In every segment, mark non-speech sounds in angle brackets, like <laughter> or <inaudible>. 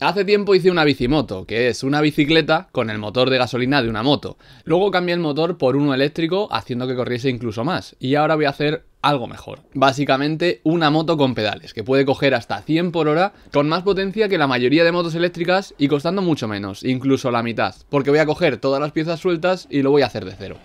Hace tiempo hice una bicimoto, que es una bicicleta con el motor de gasolina de una moto. Luego cambié el motor por uno eléctrico, haciendo que corriese incluso más. Y ahora voy a hacer algo mejor. Básicamente una moto con pedales, que puede coger hasta 100 por hora, con más potencia que la mayoría de motos eléctricas y costando mucho menos, incluso la mitad, porque voy a coger todas las piezas sueltas y lo voy a hacer de cero.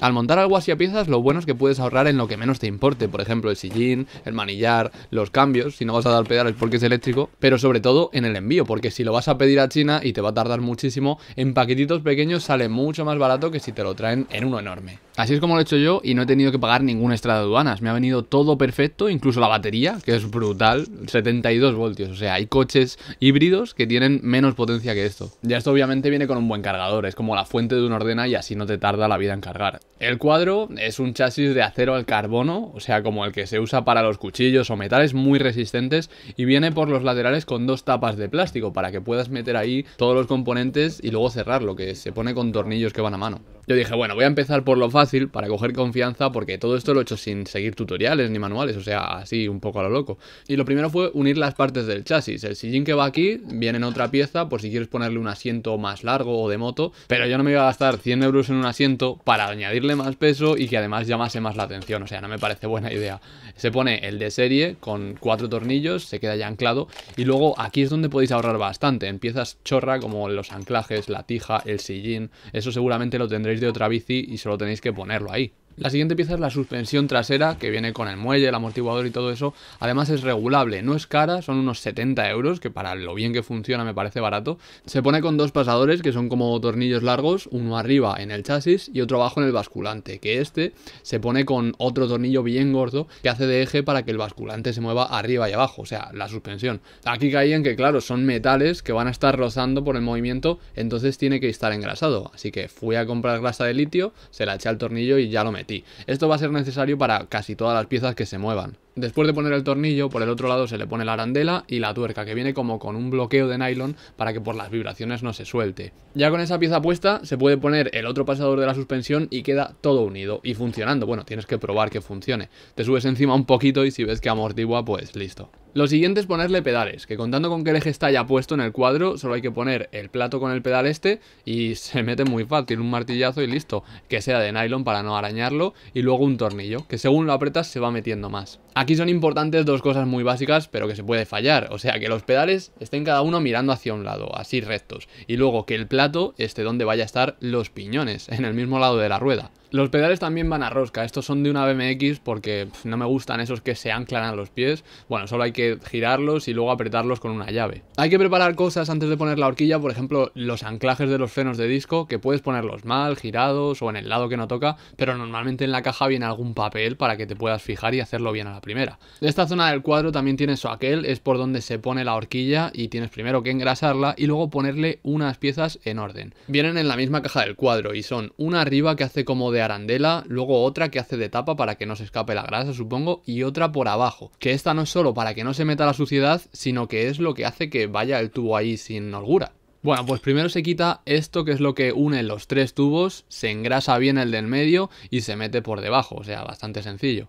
Al montar algo así a piezas, lo bueno es que puedes ahorrar en lo que menos te importe, por ejemplo, el sillín, el manillar, los cambios, si no vas a dar pedales porque es eléctrico, pero sobre todo en el envío, porque si lo vas a pedir a China y te va a tardar muchísimo, en paquetitos pequeños sale mucho más barato que si te lo traen en uno enorme. Así es como lo he hecho yo y no he tenido que pagar ningún estrada de aduanas. Me ha venido todo perfecto, incluso la batería, que es brutal, 72 voltios. O sea, hay coches híbridos que tienen menos potencia que esto. Ya esto obviamente viene con un buen cargador, es como la fuente de una ordena y así no te tarda la vida en cargar. El cuadro es un chasis de acero al carbono, o sea, como el que se usa para los cuchillos o metales muy resistentes y viene por los laterales con dos tapas de plástico para que puedas meter ahí todos los componentes y luego cerrarlo, que se pone con tornillos que van a mano. Yo dije, bueno, voy a empezar por lo fácil para coger confianza porque todo esto lo he hecho sin seguir tutoriales ni manuales, o sea, así un poco a lo loco. Y lo primero fue unir las partes del chasis. El sillín que va aquí viene en otra pieza por si quieres ponerle un asiento más largo o de moto, pero yo no me iba a gastar 100 euros en un asiento para añadirle más peso y que además llamase más la atención, o sea, no me parece buena idea. Se pone el de serie con cuatro tornillos, se queda ya anclado y luego aquí es donde podéis ahorrar bastante, en piezas chorra como los anclajes, la tija, el sillín, eso seguramente lo tendréis de otra bici y solo tenéis que ponerlo ahí. La siguiente pieza es la suspensión trasera, que viene con el muelle, el amortiguador y todo eso. Además es regulable, no es cara, son unos 70 euros, que para lo bien que funciona me parece barato. Se pone con dos pasadores, que son como tornillos largos, uno arriba en el chasis y otro abajo en el basculante, que este se pone con otro tornillo bien gordo que hace de eje para que el basculante se mueva arriba y abajo, o sea, la suspensión. Aquí caí en que, claro, son metales que van a estar rozando por el movimiento, entonces tiene que estar engrasado. Así que fui a comprar grasa de litio, se la eché al tornillo y ya lo metí. Esto va a ser necesario para casi todas las piezas que se muevan. Después de poner el tornillo, por el otro lado se le pone la arandela y la tuerca, que viene como con un bloqueo de nylon para que por las vibraciones no se suelte. Ya con esa pieza puesta, se puede poner el otro pasador de la suspensión y queda todo unido y funcionando. Bueno, tienes que probar que funcione. Te subes encima un poquito y si ves que amortigua, pues listo. Lo siguiente es ponerle pedales, que contando con que el eje está ya puesto en el cuadro, solo hay que poner el plato con el pedal este y se mete muy fácil, un martillazo y listo, que sea de nylon para no arañarlo y luego un tornillo, que según lo apretas se va metiendo más. Aquí son importantes dos cosas muy básicas, pero que se puede fallar. O sea, que los pedales estén cada uno mirando hacia un lado, así rectos. Y luego que el plato esté donde vaya a estar los piñones, en el mismo lado de la rueda. Los pedales también van a rosca, estos son de una BMX porque no me gustan esos que se anclan a los pies. Bueno, solo hay que girarlos y luego apretarlos con una llave. Hay que preparar cosas antes de poner la horquilla, por ejemplo, los anclajes de los frenos de disco, que puedes ponerlos mal, girados o en el lado que no toca, pero normalmente en la caja viene algún papel para que te puedas fijar y hacerlo bien a la primera. Esta zona del cuadro también tiene aquel, es por donde se pone la horquilla y tienes primero que engrasarla y luego ponerle unas piezas en orden. Vienen en la misma caja del cuadro y son una arriba que hace como de arandela, luego otra que hace de tapa para que no se escape la grasa, supongo, y otra por abajo. Que esta no es solo para que no se meta la suciedad, sino que es lo que hace que vaya el tubo ahí sin holgura. Bueno, pues primero se quita esto que es lo que une los tres tubos, se engrasa bien el del medio y se mete por debajo, o sea, bastante sencillo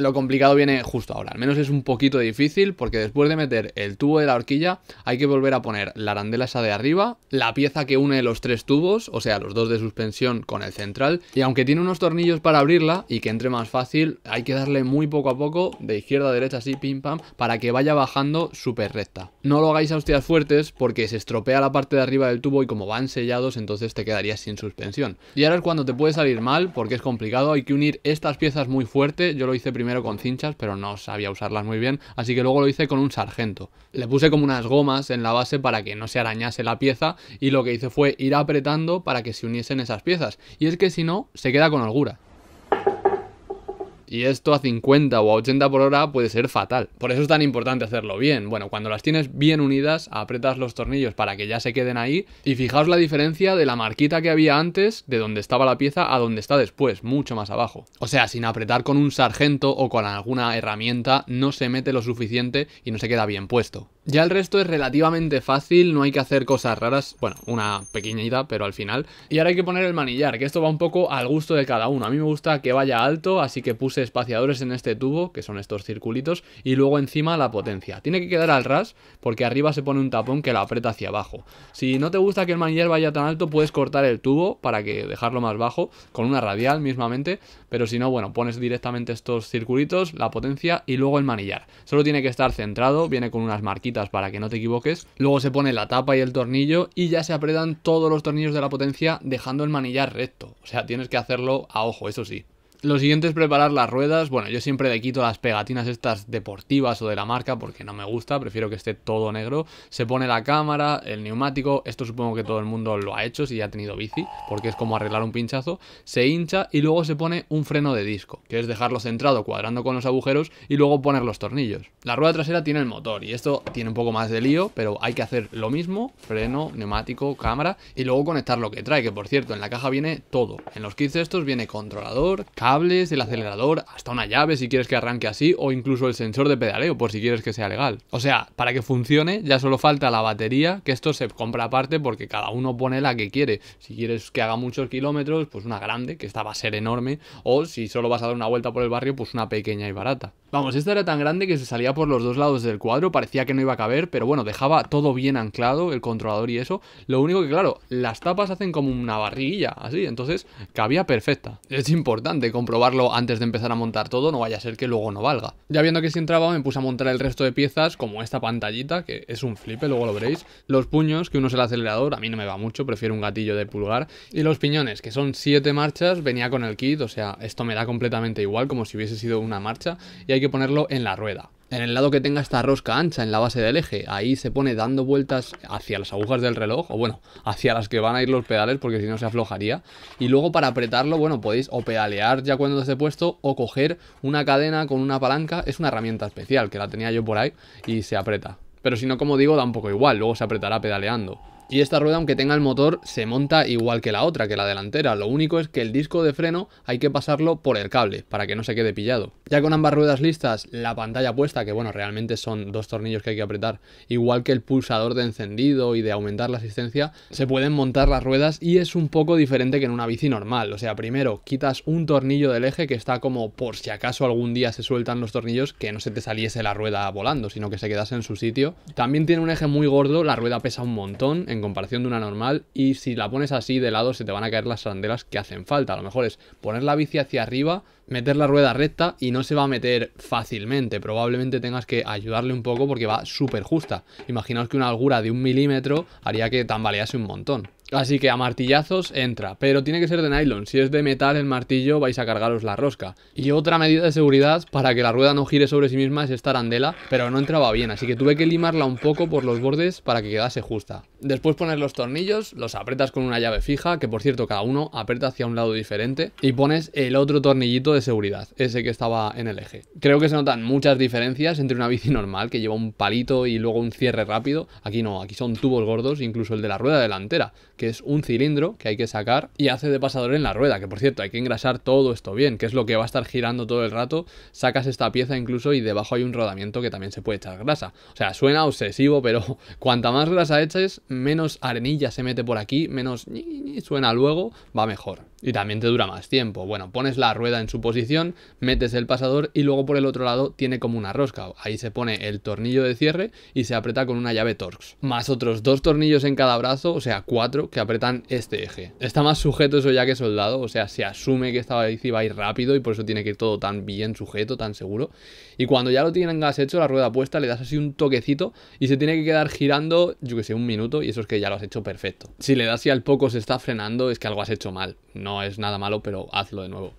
lo complicado viene justo ahora. Al menos es un poquito difícil porque después de meter el tubo de la horquilla hay que volver a poner la arandela esa de arriba, la pieza que une los tres tubos, o sea, los dos de suspensión con el central. Y aunque tiene unos tornillos para abrirla y que entre más fácil, hay que darle muy poco a poco, de izquierda a derecha así, pim pam, para que vaya bajando súper recta. No lo hagáis a hostias fuertes porque se estropea la parte de arriba del tubo y como van sellados entonces te quedarías sin suspensión. Y ahora es cuando te puede salir mal porque es complicado, hay que unir estas piezas muy fuerte, yo lo hice primero primero con cinchas, pero no sabía usarlas muy bien, así que luego lo hice con un sargento. Le puse como unas gomas en la base para que no se arañase la pieza y lo que hice fue ir apretando para que se uniesen esas piezas, y es que si no, se queda con holgura. Y esto a 50 o a 80 por hora puede ser fatal. Por eso es tan importante hacerlo bien. Bueno, cuando las tienes bien unidas, apretas los tornillos para que ya se queden ahí. Y fijaos la diferencia de la marquita que había antes, de donde estaba la pieza, a donde está después, mucho más abajo. O sea, sin apretar con un sargento o con alguna herramienta, no se mete lo suficiente y no se queda bien puesto. Ya el resto es relativamente fácil, no hay que hacer cosas raras, bueno, una pequeñita, pero al final. Y ahora hay que poner el manillar, que esto va un poco al gusto de cada uno. A mí me gusta que vaya alto, así que puse espaciadores en este tubo, que son estos circulitos, y luego encima la potencia. Tiene que quedar al ras, porque arriba se pone un tapón que la aprieta hacia abajo. Si no te gusta que el manillar vaya tan alto, puedes cortar el tubo para que dejarlo más bajo, con una radial mismamente, pero si no, bueno, pones directamente estos circulitos, la potencia y luego el manillar. Solo tiene que estar centrado, viene con unas marquitas para que no te equivoques. Luego se pone la tapa y el tornillo y ya se aprietan todos los tornillos de la potencia dejando el manillar recto. O sea, tienes que hacerlo a ojo, eso sí. Lo siguiente es preparar las ruedas. Bueno, yo siempre le quito las pegatinas estas deportivas o de la marca porque no me gusta, prefiero que esté todo negro. Se pone la cámara, el neumático, esto supongo que todo el mundo lo ha hecho si ya ha tenido bici, porque es como arreglar un pinchazo. Se hincha y luego se pone un freno de disco, que es dejarlo centrado cuadrando con los agujeros y luego poner los tornillos. La rueda trasera tiene el motor y esto tiene un poco más de lío, pero hay que hacer lo mismo, freno, neumático, cámara y luego conectar lo que trae, que por cierto en la caja viene todo. En los kits estos viene controlador, cámara, el acelerador, hasta una llave si quieres que arranque así, o incluso el sensor de pedaleo por si quieres que sea legal. O sea, para que funcione ya solo falta la batería, que esto se compra aparte porque cada uno pone la que quiere. Si quieres que haga muchos kilómetros, pues una grande, que esta va a ser enorme, o si solo vas a dar una vuelta por el barrio, pues una pequeña y barata. Vamos, esta era tan grande que se salía por los dos lados del cuadro, parecía que no iba a caber, pero bueno, dejaba todo bien anclado, el controlador y eso. Lo único que, claro, las tapas hacen como una barriguilla, así, entonces cabía perfecta. Es importante, como comprobarlo antes de empezar a montar todo, no vaya a ser que luego no valga. Ya viendo que se entraba me puse a montar el resto de piezas, como esta pantallita, que es un flipe, luego lo veréis, los puños, que uno es el acelerador, a mí no me va mucho, prefiero un gatillo de pulgar, y los piñones, que son 7 marchas, venía con el kit, o sea, esto me da completamente igual, como si hubiese sido una marcha, y hay que ponerlo en la rueda en el lado que tenga esta rosca ancha en la base del eje. Ahí se pone dando vueltas hacia las agujas del reloj, o bueno, hacia las que van a ir los pedales, porque si no se aflojaría. Y luego para apretarlo, bueno, podéis o pedalear ya cuando esté puesto, o coger una cadena con una palanca. Es una herramienta especial, que la tenía yo por ahí, y se aprieta. Pero si no, como digo, da un poco igual, luego se apretará pedaleando. Y esta rueda, aunque tenga el motor, se monta igual que la otra, que la delantera. Lo único es que el disco de freno hay que pasarlo por el cable, para que no se quede pillado. Ya con ambas ruedas listas, la pantalla puesta, que bueno, realmente son dos tornillos que hay que apretar, igual que el pulsador de encendido y de aumentar la asistencia, se pueden montar las ruedas y es un poco diferente que en una bici normal. O sea, primero quitas un tornillo del eje que está como por si acaso algún día se sueltan los tornillos, que no se te saliese la rueda volando, sino que se quedase en su sitio. También tiene un eje muy gordo, la rueda pesa un montón en comparación de una normal y si la pones así de lado se te van a caer las sandelas que hacen falta. A lo mejor es poner la bici hacia arriba, meter la rueda recta y no se va a meter fácilmente. Probablemente tengas que ayudarle un poco porque va súper justa. Imaginaos que una algura de un milímetro haría que tambalease un montón. Así que a martillazos entra, pero tiene que ser de nylon. Si es de metal el martillo vais a cargaros la rosca. Y otra medida de seguridad para que la rueda no gire sobre sí misma es esta arandela, pero no entraba bien, así que tuve que limarla un poco por los bordes para que quedase justa. Después pones los tornillos, los apretas con una llave fija, que por cierto cada uno aprieta hacia un lado diferente, y pones el otro tornillito de seguridad, ese que estaba en el eje. Creo que se notan muchas diferencias entre una bici <laughs> normal, que lleva un palito y luego un cierre rápido, aquí no, aquí son tubos gordos, incluso el de la rueda delantera, que es un cilindro que hay que sacar y hace de pasador en la rueda, que por cierto hay que engrasar todo esto bien, que es lo que va a estar girando todo el rato, sacas esta pieza incluso y debajo hay un rodamiento que también se puede echar grasa. O sea, suena obsesivo, pero <laughs> cuanta más grasa eches, menos arenilla se mete por aquí, menos suena luego, va mejor y también te dura más tiempo. Bueno, pones la rueda en su posición, metes el pasador y luego por el otro lado tiene como una rosca. Ahí se pone el tornillo de cierre y se aprieta con una llave Torx. Más otros dos tornillos en cada brazo, o sea, cuatro que apretan este eje. Está más sujeto eso ya que soldado, o sea, se asume que esta bici va a ir rápido y por eso tiene que ir todo tan bien sujeto, tan seguro. Y cuando ya lo tengas hecho, la rueda puesta, le das así un toquecito y se tiene que quedar girando, yo que sé, un minuto y eso es que ya lo has hecho perfecto. Si le das y al poco se está frenando, es que algo has hecho mal no es nada malo, pero hazlo de nuevo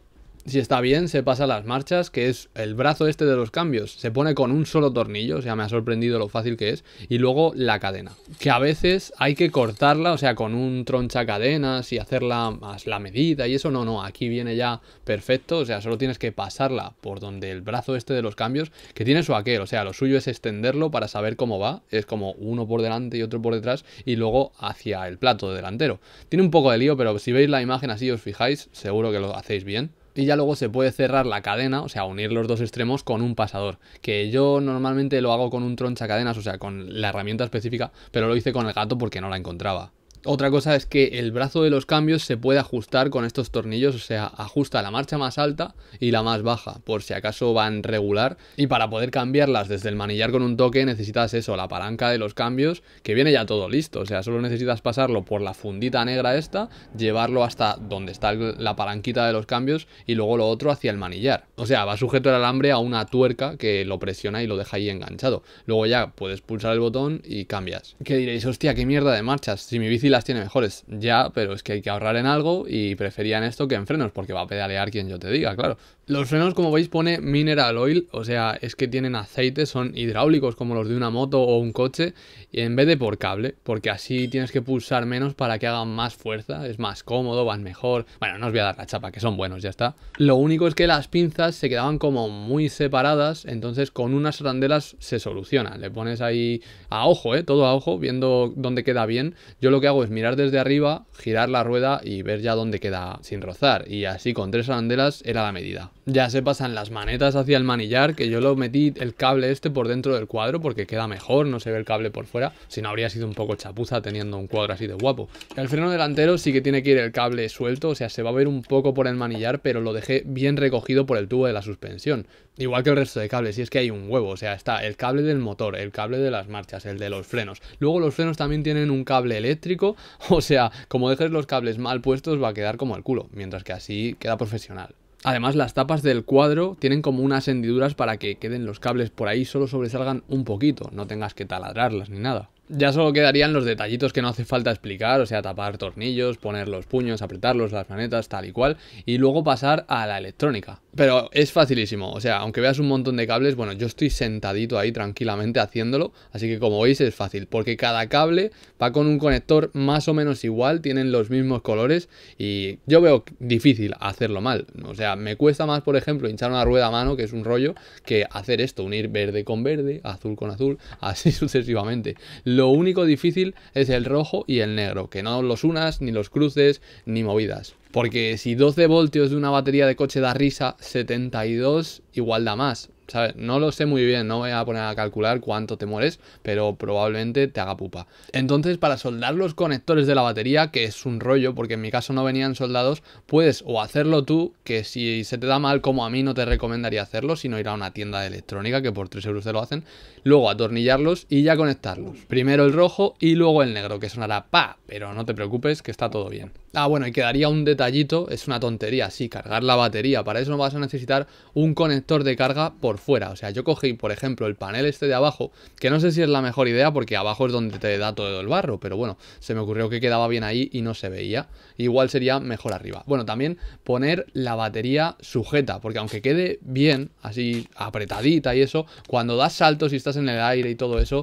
si está bien, se pasa las marchas, que es el brazo este de los cambios. Se pone con un solo tornillo, o sea, me ha sorprendido lo fácil que es. Y luego la cadena, que a veces hay que cortarla, o sea, con un troncha cadenas y hacerla más la medida y eso. No, no, aquí viene ya perfecto, o sea, solo tienes que pasarla por donde el brazo este de los cambios, que tiene su aquel, o sea, lo suyo es extenderlo para saber cómo va. Es como uno por delante y otro por detrás y luego hacia el plato delantero. Tiene un poco de lío, pero si veis la imagen así os fijáis, seguro que lo hacéis bien y ya luego se puede cerrar la cadena, o sea, unir los dos extremos con un pasador, que yo normalmente lo hago con un troncha cadenas, o sea, con la herramienta específica, pero lo hice con el gato porque no la encontraba. Otra cosa es que el brazo de los cambios se puede ajustar con estos tornillos, o sea, ajusta la marcha más alta y la más baja, por si acaso van regular. Y para poder cambiarlas desde el manillar con un toque necesitas eso, la palanca de los cambios, que viene ya todo listo, o sea, solo necesitas pasarlo por la fundita negra esta, llevarlo hasta donde está la palanquita de los cambios y luego lo otro hacia el manillar. O sea, va sujeto el alambre a una tuerca que lo presiona y lo deja ahí enganchado. Luego ya puedes pulsar el botón y cambias. ¿Qué diréis, hostia, qué mierda de marchas, si mi bici las tiene mejores, ya, pero es que hay que ahorrar en algo y preferían esto que en frenos, porque va a pedalear quien yo te diga, claro. Los frenos, como veis, pone mineral oil, o sea, es que tienen aceite, son hidráulicos como los de una moto o un coche, y en vez de por cable, porque así tienes que pulsar menos para que hagan más fuerza, es más cómodo, van mejor. Bueno, no os voy a dar la chapa, que son buenos, ya está. Lo único es que las pinzas se quedaban como muy separadas, entonces con unas arandelas se soluciona. Le pones ahí a ojo, ¿eh? Todo a ojo, viendo dónde queda bien. Yo lo que hago es mirar desde arriba, girar la rueda y ver ya dónde queda sin rozar, y así con tres arandelas era la medida. Ya se pasan las manetas hacia el manillar, que yo lo metí el cable este por dentro del cuadro porque queda mejor, no se ve el cable por fuera, si no habría sido un poco chapuza teniendo un cuadro así de guapo. El freno delantero sí que tiene que ir el cable suelto, o sea, se va a ver un poco por el manillar, pero lo dejé bien recogido por el tubo de la suspensión. Igual que el resto de cables, si es que hay un huevo, o sea, está el cable del motor, el cable de las marchas, el de los frenos. Luego los frenos también tienen un cable eléctrico, <laughs> o sea, como dejes los cables mal puestos va a quedar como el culo, mientras que así queda profesional. Además, las tapas del cuadro tienen como unas hendiduras para que queden los cables por ahí, solo sobresalgan un poquito, no tengas que taladrarlas ni nada ya solo quedarían los detallitos que no hace falta explicar, o sea, tapar tornillos, poner los puños, apretarlos, las manetas, tal y cual, y luego pasar a la electrónica. Pero es facilísimo, o sea, aunque veas un montón de cables, bueno, yo estoy sentadito ahí tranquilamente haciéndolo, así que como veis es fácil, porque cada cable va con un conector más o menos igual, tienen los mismos colores y yo veo difícil hacerlo mal, o sea, me cuesta más, por ejemplo, hinchar una rueda a mano, que es un rollo, que hacer esto, unir verde con verde, azul con azul, <laughs> así sucesivamente. Lo único difícil es el rojo y el negro, que no los unas, ni los cruces, ni movidas. Porque si 12 voltios de una batería de coche da risa, 72 igual da más. No lo sé muy bien, no voy a poner a calcular cuánto te mueres, pero probablemente te haga pupa. Entonces, para soldar los conectores de la batería, que es un rollo, porque en mi caso no venían soldados, puedes o hacerlo tú, que si se te da mal, como a mí, no te recomendaría hacerlo, sino ir a una tienda de electrónica, que por 3 euros te lo hacen, luego atornillarlos y ya conectarlos. Primero el rojo y luego el negro, que sonará pa, pero no te preocupes, que está todo bien. Ah, bueno, y quedaría un detallito, es una tontería, sí, cargar la batería. Para eso no vas a necesitar un conector de carga por fuera. O sea, yo cogí, por ejemplo, el panel este de abajo, que no sé si es la mejor idea porque abajo es donde te da todo el barro, pero bueno, se me ocurrió que quedaba bien ahí y no se veía. Igual sería mejor arriba. Bueno, también poner la batería sujeta, porque aunque quede bien, así apretadita y eso, cuando das saltos y estás en el aire y todo eso,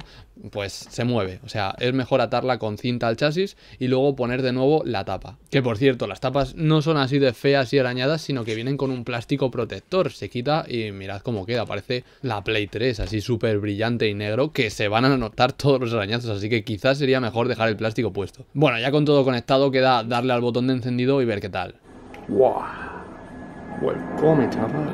pues se mueve. O sea, es mejor atarla con cinta al chasis y luego poner de nuevo la tapa. Que por cierto, las tapas no son así de feas y arañadas, sino que vienen con un plástico protector. Se quita y mirad cómo queda. Parece la Play 3, así súper brillante y negro, que se van a notar todos los arañazos. Así que quizás sería mejor dejar el plástico puesto. Bueno, ya con todo conectado, queda darle al botón de encendido y ver qué tal. ¡Wow! Welcome, chaval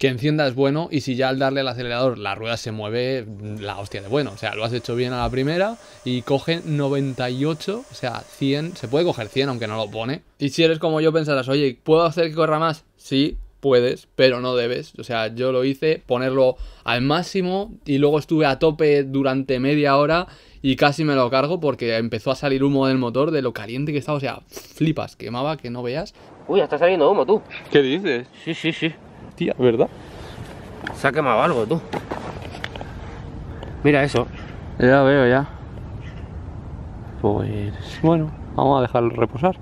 que encienda es bueno y si ya al darle al acelerador la rueda se mueve, mm, la hostia de bueno. O sea, lo has hecho bien a la primera y coge 98, o sea, 100. Se puede coger 100 aunque no lo pone. Y si eres como yo pensarás, oye, ¿puedo hacer que corra más? Sí, puedes, pero no debes. O sea, yo lo hice, ponerlo al máximo y luego estuve a tope durante media hora y casi me lo cargo porque empezó a salir humo del motor de lo caliente que estaba. O sea, flipas, quemaba que no veas. Uy, está saliendo humo tú. ¿Qué dices? Sí, sí, sí. ¿verdad? Se ha quemado algo, tú. Mira eso. Ya veo, ya. Pues bueno, vamos a dejarlo reposar.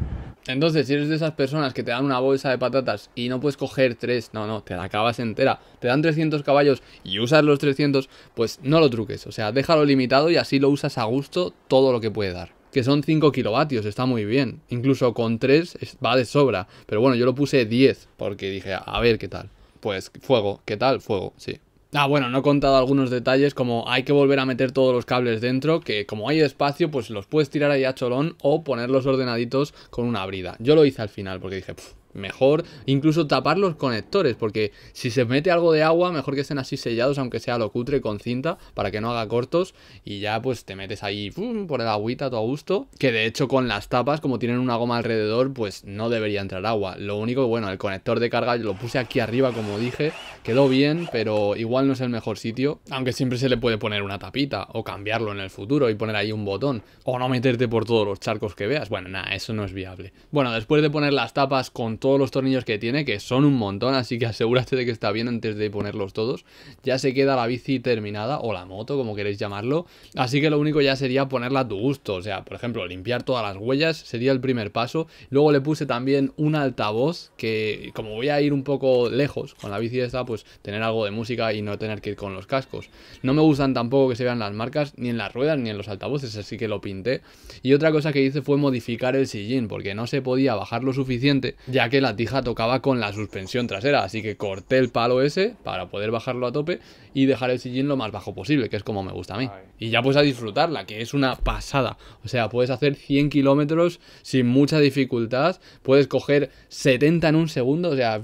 Entonces, si eres de esas personas que te dan una bolsa de patatas y no puedes coger tres, no, no, te la acabas entera, te dan 300 caballos y usas los 300, pues no lo truques, o sea, déjalo limitado y así lo usas a gusto todo lo que puede dar. Que son 5 kilovatios, está muy bien. Incluso con 3 va de sobra. Pero bueno, yo lo puse 10 porque dije, a ver qué tal. Pues fuego, ¿qué tal? Fuego, sí. Ah, bueno, no he contado algunos detalles como hay que volver a meter todos los cables dentro, que como hay espacio, pues los puedes tirar ahí a cholón o ponerlos ordenaditos con una brida. Yo lo hice al final porque dije, mejor incluso tapar los conectores, porque si se mete algo de agua, mejor que estén así sellados, aunque sea lo cutre con cinta, para que no haga cortos, y ya pues te metes ahí por el agüita a tu gusto, que de hecho con las tapas, como tienen una goma alrededor, pues no debería entrar agua. Lo único, bueno, el conector de carga lo puse aquí arriba, como dije, quedó bien, pero igual no es el mejor sitio, aunque siempre se le puede poner una tapita, o cambiarlo en el futuro y poner ahí un botón, o no meterte por todos los charcos que veas, bueno, nada, eso no es viable. Bueno, después de poner las tapas con todos los tornillos que tiene, que son un montón, así que asegúrate de que está bien antes de ponerlos todos. Ya se queda la bici terminada, o la moto, como queréis llamarlo, así que lo único ya sería ponerla a tu gusto, o sea, por ejemplo, limpiar todas las huellas sería el primer paso. Luego le puse también un altavoz, que como voy a ir un poco lejos con la bici esta, pues tener algo de música y no tener que ir con los cascos. No me gustan tampoco que se vean las marcas, ni en las ruedas, ni en los altavoces, así que lo pinté. Y otra cosa que hice fue modificar el sillín, porque no se podía bajar lo suficiente, ya que la tija tocaba con la suspensión trasera, así que corté el palo ese para poder bajarlo a tope y dejar el sillín lo más bajo posible, que es como me gusta a mí. Y ya puedes a disfrutarla, que es una pasada. O sea, puedes hacer 100 kilómetros sin mucha dificultad, puedes coger 70 en un segundo, o sea,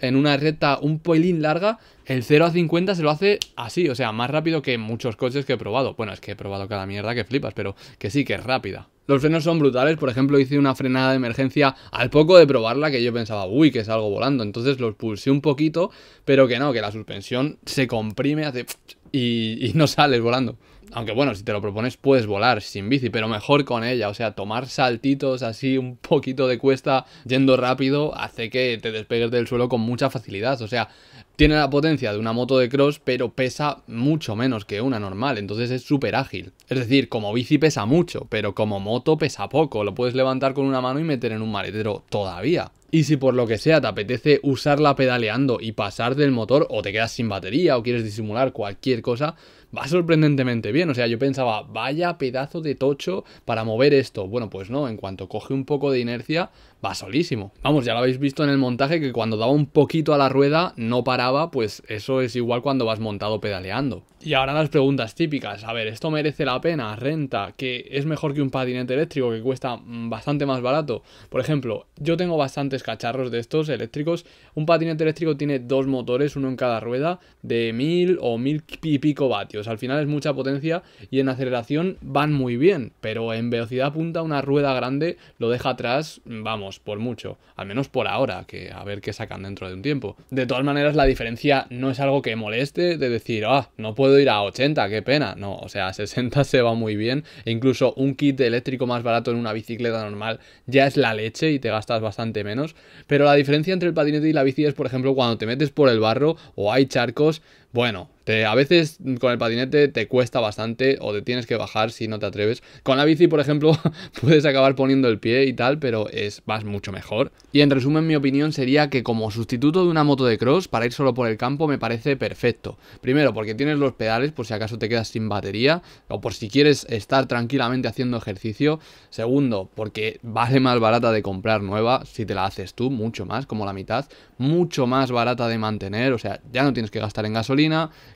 en una recta un pelín larga, el 0 a 50 se lo hace así, o sea, más rápido que muchos coches que he probado. Bueno, es que he probado cada mierda que flipas, pero que sí, que es rápida. Los frenos son brutales, por ejemplo, hice una frenada de emergencia al poco de probarla que yo pensaba, uy, que salgo volando, entonces los pulsé un poquito, pero que no, que la suspensión se comprime, hace... Y, y no sales volando. Aunque bueno, si te lo propones puedes volar sin bici, pero mejor con ella. O sea, tomar saltitos así un poquito de cuesta yendo rápido hace que te despegues del suelo con mucha facilidad. O sea, tiene la potencia de una moto de cross, pero pesa mucho menos que una normal, entonces es súper ágil. Es decir, como bici pesa mucho, pero como moto pesa poco, lo puedes levantar con una mano y meter en un maletero todavía. Y si por lo que sea te apetece usarla pedaleando y pasar del motor o te quedas sin batería o quieres disimular cualquier cosa, va sorprendentemente bien. O sea, yo pensaba, vaya pedazo de tocho para mover esto. Bueno, pues no, en cuanto coge un poco de inercia, va solísimo. Vamos, ya lo habéis visto en el montaje que cuando daba un poquito a la rueda no paraba, pues eso es igual cuando vas montado pedaleando. Y ahora las preguntas típicas. A ver, ¿esto merece la pena? ¿Renta? ¿Que es mejor que un patinete eléctrico que cuesta mm, bastante más barato? Por ejemplo, yo tengo bastantes cacharros de estos eléctricos. Un patinete eléctrico tiene dos motores, uno en cada rueda, de mil o mil y pico vatios. Al final es mucha potencia y en aceleración van muy bien, pero en velocidad punta una rueda grande lo deja atrás, vamos por mucho, al menos por ahora, que a ver qué sacan dentro de un tiempo. De todas maneras, la diferencia no es algo que moleste de decir, ah, no puedo ir a 80, qué pena. No, o sea, a 60 se va muy bien, e incluso un kit eléctrico más barato en una bicicleta normal ya es la leche y te gastas bastante menos, pero la diferencia entre el patinete y la bici es, por ejemplo, cuando te metes por el barro o hay charcos, bueno, te, a veces con el patinete te cuesta bastante o te tienes que bajar si no te atreves. Con la bici, por ejemplo, <laughs> puedes acabar poniendo el pie y tal, pero es vas mucho mejor. Y en resumen, mi opinión sería que como sustituto de una moto de cross para ir solo por el campo me parece perfecto. Primero, porque tienes los pedales por si acaso te quedas sin batería o por si quieres estar tranquilamente haciendo ejercicio. Segundo, porque vale más barata de comprar nueva si te la haces tú, mucho más, como la mitad. Mucho más barata de mantener, o sea, ya no tienes que gastar en gasolina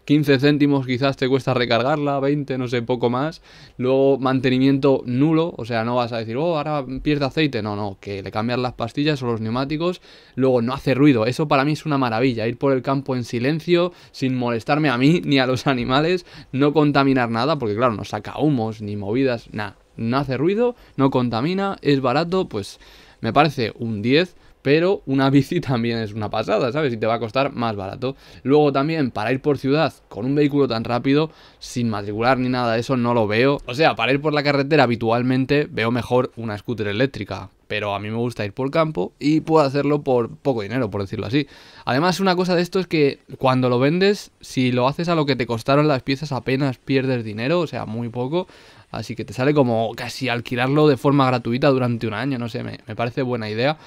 15 céntimos quizás te cuesta recargarla, 20, no sé, poco más. Luego mantenimiento nulo, o sea, no vas a decir, oh, ahora pierde aceite. No, no, que le cambias las pastillas o los neumáticos. Luego no hace ruido, eso para mí es una maravilla, ir por el campo en silencio, sin molestarme a mí <laughs> ni a los animales, no contaminar nada, porque claro, no saca humos ni movidas, nada. No hace ruido, no contamina, es barato, pues me parece un 10 pero una <laughs> bici también es una pasada, ¿sabes? Y te va a costar más barato. Luego también, para ir por ciudad con un vehículo tan rápido, sin matricular ni nada de eso, no lo veo. O sea, para ir por la carretera habitualmente veo mejor una scooter eléctrica. Pero a mí me gusta ir por campo y puedo hacerlo por poco dinero, por decirlo así. Además, una cosa de esto es que cuando lo vendes, si lo haces a lo que te costaron las piezas, apenas pierdes dinero, o sea, muy poco. Así que te sale como casi alquilarlo de forma gratuita durante un año, no sé, me, me parece buena idea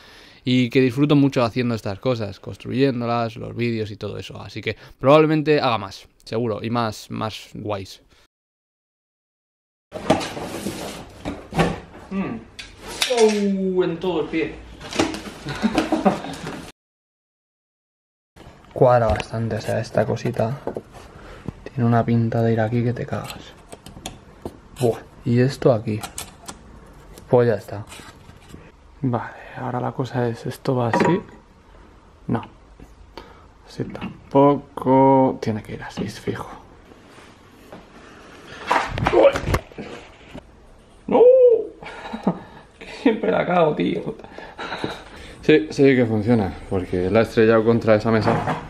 y que disfruto mucho haciendo estas cosas, construyéndolas, los vídeos y todo eso. Así que probablemente haga más, seguro, y más, más guays. Mm. Oh, en todo el pie. <laughs> Cuadra bastante, o sea, esta cosita tiene una pinta de ir aquí que te cagas. y esto aquí. Pues ya está. Vale ahora la cosa es, ¿esto va así? No. Así tampoco. Tiene que ir así, es fijo. ¡No! Siempre <laughs> la cago, tío. Sí, sí que funciona, porque la he estrellado contra esa mesa